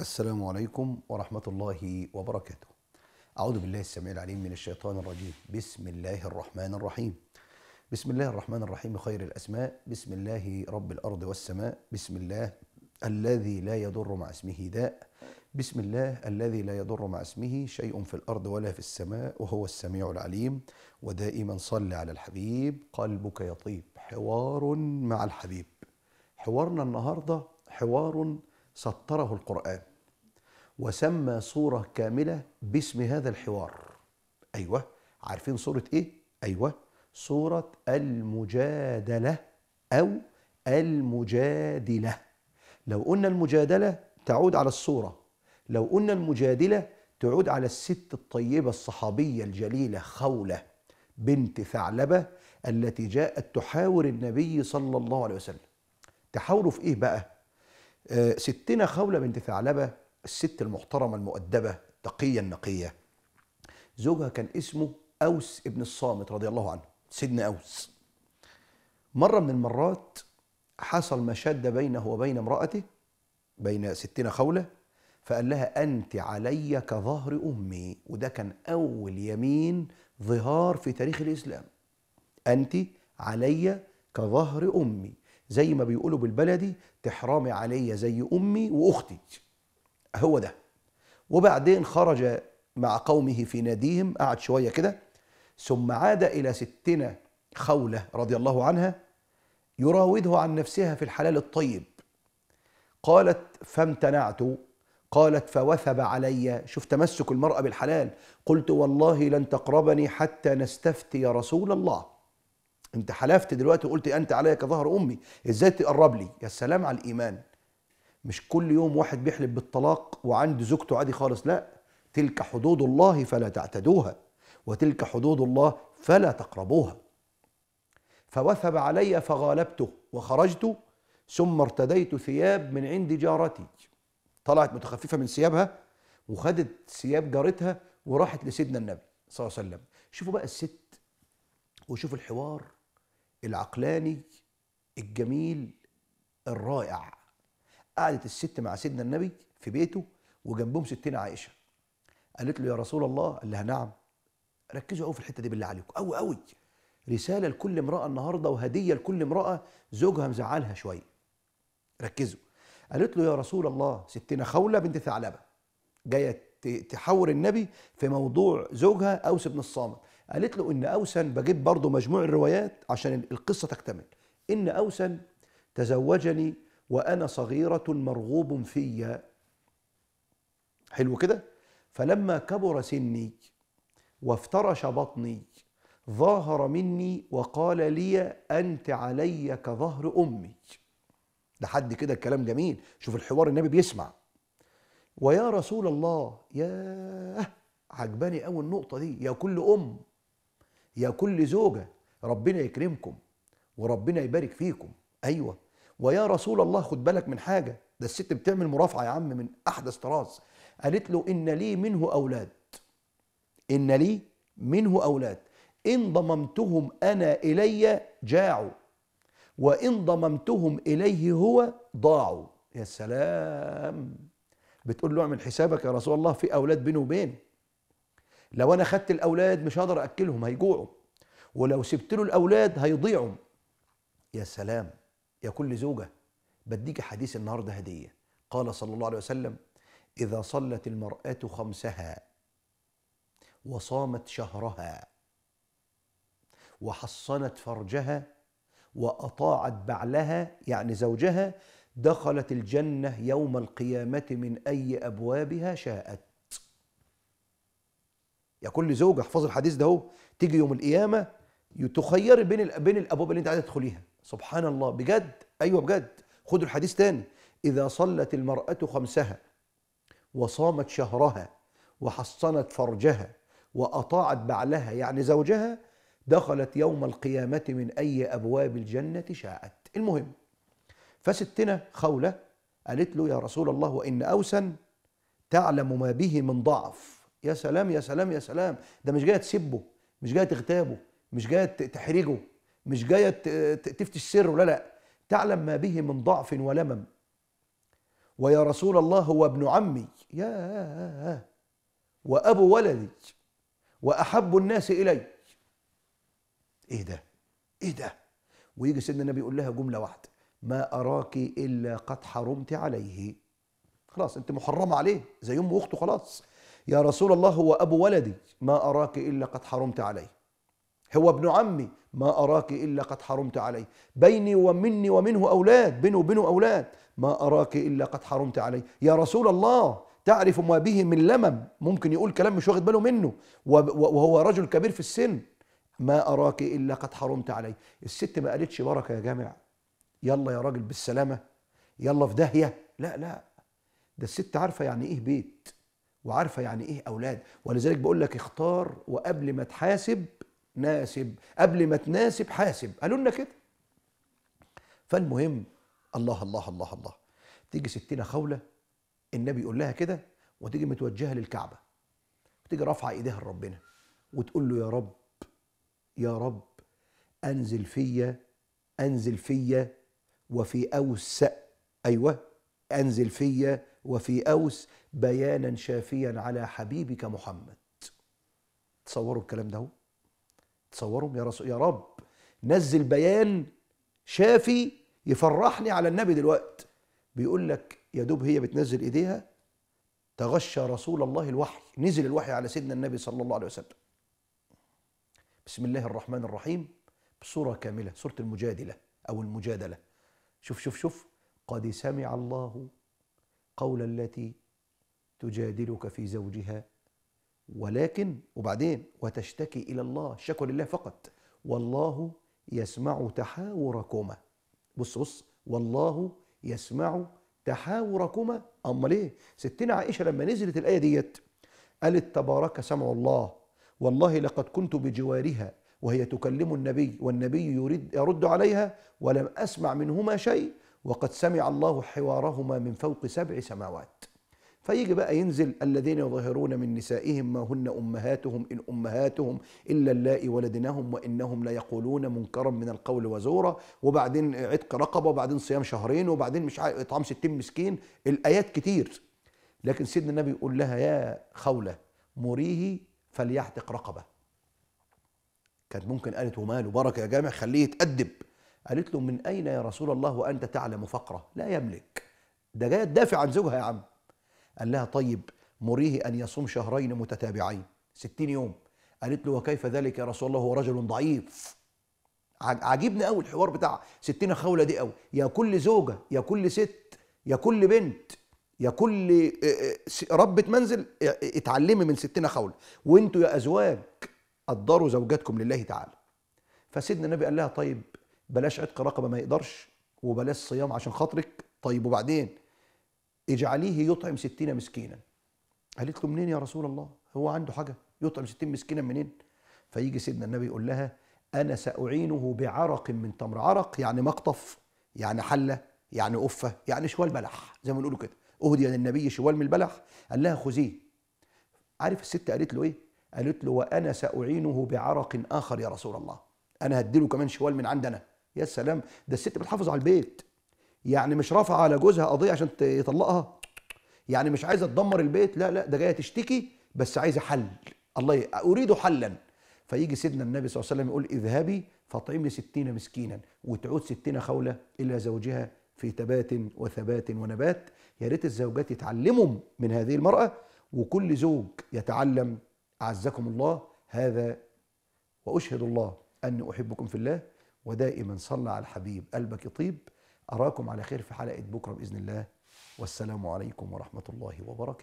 السلام عليكم ورحمة الله وبركاته. أعوذ بالله السميع العليم من الشيطان الرجيم، بسم الله الرحمن الرحيم. بسم الله الرحمن الرحيم خير الأسماء، بسم الله رب الأرض والسماء، بسم الله الذي لا يضر مع اسمه داء، بسم الله الذي لا يضر مع اسمه شيء في الأرض ولا في السماء وهو السميع العليم، ودائما صل على الحبيب قلبك يطيب، حوار مع الحبيب. حوارنا النهارده حوار سطره القرآن وسمى صورة كاملة باسم هذا الحوار أيوة عارفين صورة إيه؟ أيوة صورة المجادلة أو المجادلة لو قلنا المجادلة تعود على الصورة لو قلنا المجادلة تعود على الست الطيبة الصحابية الجليلة خولة بنت ثعلبة التي جاءت تحاور النبي صلى الله عليه وسلم تحاوروا في إيه بقى؟ آه، ستنا خولة بنت ثعلبة الست المحترمة المؤدبة التقية النقية زوجها كان اسمه أوس ابن الصامت رضي الله عنه سيدنا أوس مرة من المرات حصل مشادة بينه وبين امرأته بين ستنا خولة فقال لها أنت علي كظهر أمي وده كان أول يمين ظهار في تاريخ الإسلام أنت علي كظهر أمي زي ما بيقولوا بالبلدي تحرامي عليا زي امي واختي هو ده وبعدين خرج مع قومه في ناديهم قعد شويه كده ثم عاد الى ستنا خوله رضي الله عنها يراوده عن نفسها في الحلال الطيب قالت فامتنعت قالت فوثب علي شوف تمسك المرأة بالحلال قلت والله لن تقربني حتى نستفتي يا رسول الله انت حلفت دلوقتي وقلت انت عليك كظهر امي ازاي تقرب لي يا سلام على الايمان مش كل يوم واحد بيحلف بالطلاق وعند زوجته عادي خالص لا تلك حدود الله فلا تعتدوها وتلك حدود الله فلا تقربوها فوثب علي فغالبته وخرجت ثم ارتديت ثياب من عند جارتي طلعت متخففه من ثيابها وخدت ثياب جارتها وراحت لسيدنا النبي صلى الله عليه وسلم شوفوا بقى الست وشوفوا الحوار العقلاني الجميل الرائع قعدت الست مع سيدنا النبي في بيته وجنبهم ستنا عائشه قالت له يا رسول الله قال لها نعم ركزوا قوي في الحته دي بالله عليكم قوي قوي رساله لكل امراه النهارده وهديه لكل امراه زوجها مزعلها شويه ركزوا قالت له يا رسول الله ستنا خوله بنت ثعلبه جايه تحور النبي في موضوع زوجها اوس بن الصامت قالت له إن أوسن بجيب برضه مجموع الروايات عشان القصة تكتمل إن أوسن تزوجني وأنا صغيرة مرغوب فيا حلو كده فلما كبر سني وافترش بطني ظاهر مني وقال لي أنت علي كظهر أمي ده حد كده الكلام جميل شوف الحوار النبي بيسمع ويا رسول الله ياه عجباني أول النقطة دي يا كل أم يا كل زوجة ربنا يكرمكم وربنا يبارك فيكم أيوة ويا رسول الله خد بالك من حاجة ده الست بتعمل مرافعة يا عم من أحدث طراز قالت له إن لي منه أولاد إن لي منه أولاد إن ضممتهم أنا إلي جاعوا وإن ضممتهم إليه هو ضاعوا يا سلام بتقول له اعمل حسابك يا رسول الله في أولاد بيني وبينك لو انا خدت الاولاد مش هقدر اكلهم هيجوعوا ولو سبت له الاولاد هيضيعوا يا سلام يا كل زوجه بديك حديث النهارده هديه قال صلى الله عليه وسلم اذا صلت المراه خمسها وصامت شهرها وحصنت فرجها واطاعت بعلها يعني زوجها دخلت الجنه يوم القيامه من اي ابوابها شاءت يا كل زوج احفظ الحديث ده اهو تيجي يوم القيامه تخيري بين بين الابواب اللي انت عايزه تدخليها سبحان الله بجد ايوه بجد خدوا الحديث تاني اذا صلت المراه خمسها وصامت شهرها وحصنت فرجها واطاعت بعلها يعني زوجها دخلت يوم القيامه من اي ابواب الجنه شاءت المهم فستنا خوله قالت له يا رسول الله وان اوسا تعلم ما به من ضعف يا سلام يا سلام يا سلام ده مش جايه تسبه مش جايه تغتابه مش جايه تحرجه مش جايه تفتش سره لا لا تعلم ما به من ضعف ولمم ويا رسول الله هو ابن عمي يا وابو ولدي واحب الناس الي ايه ده ايه ده ويجي سيدنا النبي يقول لها جمله واحده ما اراك الا قد حرمت عليه خلاص انت محرمه عليه زي ام اخته خلاص يا رسول الله هو أبو ولدي ما أراك إلا قد حرمت عليه هو ابن عمي ما أراك إلا قد حرمت عليه بيني ومني ومنه أولاد بينه وبينه أولاد ما أراك إلا قد حرمت عليه يا رسول الله تعرف ما به من لمم ممكن يقول كلام مش واخد باله منه وهو رجل كبير في السن ما أراك إلا قد حرمت عليه الست ما قالتش بركة يا جامع يلا يا راجل بالسلامة يلا في داهية لا لا ده الست عارفة يعني إيه بيت وعارفه يعني ايه اولاد ولذلك بقول لك اختار وقبل ما تحاسب ناسب قبل ما تناسب حاسب قالوا لنا كده فالمهم الله الله الله الله تيجي ستنا خوله النبي يقول لها كده وتيجي متوجهه للكعبه وتيجي رافعه ايديها لربنا وتقول له يا رب يا رب انزل فيا انزل فيا وفي اوسع ايوه انزل فيا وفي أوس بيانا شافيا على حبيبك محمد تصوروا الكلام ده تصوروا يا, رسول يا رب نزل بيان شافي يفرحني على النبي دلوقتي بيقول لك يا دوب هي بتنزل ايديها تغشى رسول الله الوحي نزل الوحي على سيدنا النبي صلى الله عليه وسلم بسم الله الرحمن الرحيم بصورة كاملة سورة المجادلة أو المجادلة شوف شوف شوف قد سمع الله قول التي تجادلك في زوجها ولكن وبعدين وتشتكي إلى الله الشكوى لله فقط والله يسمع تحاوركما بص بص والله يسمع تحاوركما أمال إيه ستنا عائشة لما نزلت الآية ديت قالت تبارك سمع الله والله لقد كنت بجوارها وهي تكلم النبي والنبي يرد يرد عليها ولم أسمع منهما شيء وقد سمع الله حوارهما من فوق سبع سماوات فيجي بقى ينزل الذين يظهرون من نسائهم ما هن امهاتهم ان امهاتهم الا اللائي ولدنهم وانهم ليقولون منكرا من القول وزورا وبعدين عتق رقبه وبعدين صيام شهرين وبعدين مش عارف اطعام 60 مسكين الايات كتير لكن سيدنا النبي يقول لها يا خوله مريه فليعتق رقبه كانت ممكن قالت وماله بركه يا جامع خليه يتأدب قالت له من أين يا رسول الله وأنت تعلم فقرة لا يملك ده جاية تدافع عن زوجها يا عم قال لها طيب مريه أن يصوم شهرين متتابعين ستين يوم قالت له وكيف ذلك يا رسول الله هو رجل ضعيف عجبني قوي الحوار بتاع ستين خولة دي قوي يا كل زوجة يا كل ست يا كل بنت يا كل ربة منزل اتعلمي من ستين خولة وانتوا يا أزواج قدروا زوجاتكم لله تعالى فسيدنا النبي قال لها طيب بلاش عتق رقبه ما يقدرش وبلاش صيام عشان خاطرك طيب وبعدين اجعليه يطعم ستين مسكينا قالت له منين يا رسول الله هو عنده حاجه يطعم ستين مسكينا منين فيجي سيدنا النبي يقول لها انا ساعينه بعرق من تمر عرق يعني مقطف يعني حله يعني قفه يعني شوال بلح زي ما بنقولوا كده اهدي للنبي يعني شوال من البلح قال لها خذيه عارف الست قالت له ايه قالت له وانا ساعينه بعرق اخر يا رسول الله انا هديله كمان شوال من عندنا يا سلام ده الست بتحافظ على البيت يعني مش رافعه على جوزها قضيه عشان يطلقها يعني مش عايزه تدمر البيت لا لا ده جايه تشتكي بس عايزه حل الله ي... اريد حلا فيجي سيدنا النبي صلى الله عليه وسلم يقول اذهبي فاطعمي ستين مسكينا وتعود ستين خولة إلى زوجها في تبات وثبات ونبات يا ريت الزوجات يتعلموا من هذه المرأة وكل زوج يتعلم أعزكم الله هذا وأشهد الله أني أحبكم في الله ودائما صل على الحبيب قلبك يطيب أراكم على خير في حلقة بكرة بإذن الله والسلام عليكم ورحمة الله وبركاته